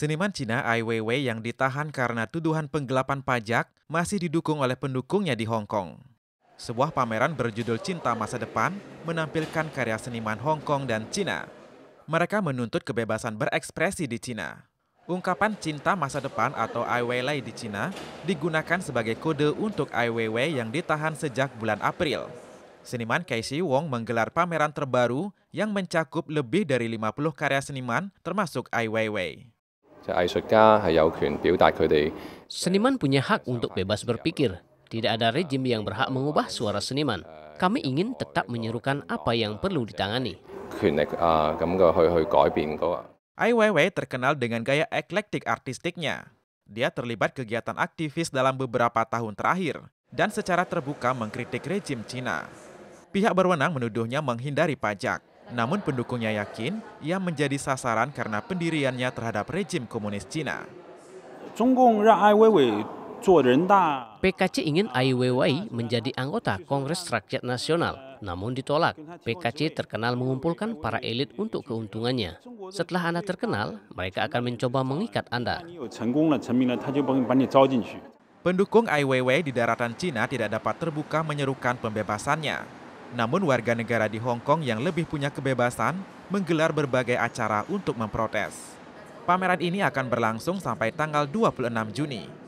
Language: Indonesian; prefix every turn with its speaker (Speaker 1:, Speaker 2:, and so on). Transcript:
Speaker 1: Seniman Cina Ai Weiwei yang ditahan karena tuduhan penggelapan pajak masih didukung oleh pendukungnya di Hong Kong. Sebuah pameran berjudul Cinta Masa Depan menampilkan karya seniman Hong Kong dan Cina. Mereka menuntut kebebasan berekspresi di Cina. Ungkapan cinta masa depan atau Ai Weiwei di Cina digunakan sebagai kode untuk Ai Weiwei yang ditahan sejak bulan April. Seniman Casey Wong menggelar pameran terbaru yang mencakup lebih dari 50 karya seniman termasuk Ai
Speaker 2: Weiwei. Seniman punya hak untuk bebas
Speaker 3: berpikir. Tidak ada rejim yang berhak mengubah suara seniman. Kami ingin tetap menyerukan apa yang perlu ditangani. Ai Weiwei
Speaker 1: terkenal dengan gaya eklektik artistiknya. Dia terlibat kegiatan aktivis dalam beberapa tahun terakhir dan secara terbuka mengkritik rejim Cina. Pihak berwenang menuduhnya menghindari pajak. Namun pendukungnya yakin ia menjadi sasaran karena pendiriannya
Speaker 3: terhadap rejim komunis Cina. PKC ingin Ai Weiwei menjadi anggota Kongres Rakyat Nasional, namun ditolak. PKC terkenal mengumpulkan para elit untuk keuntungannya. Setelah Anda terkenal, mereka akan mencoba mengikat Anda.
Speaker 1: Pendukung Ai Weiwei di daratan Cina tidak dapat terbuka menyerukan pembebasannya. Namun warga negara di Hong Kong yang lebih punya kebebasan menggelar berbagai acara untuk memprotes. Pameran ini akan berlangsung sampai tanggal 26 Juni.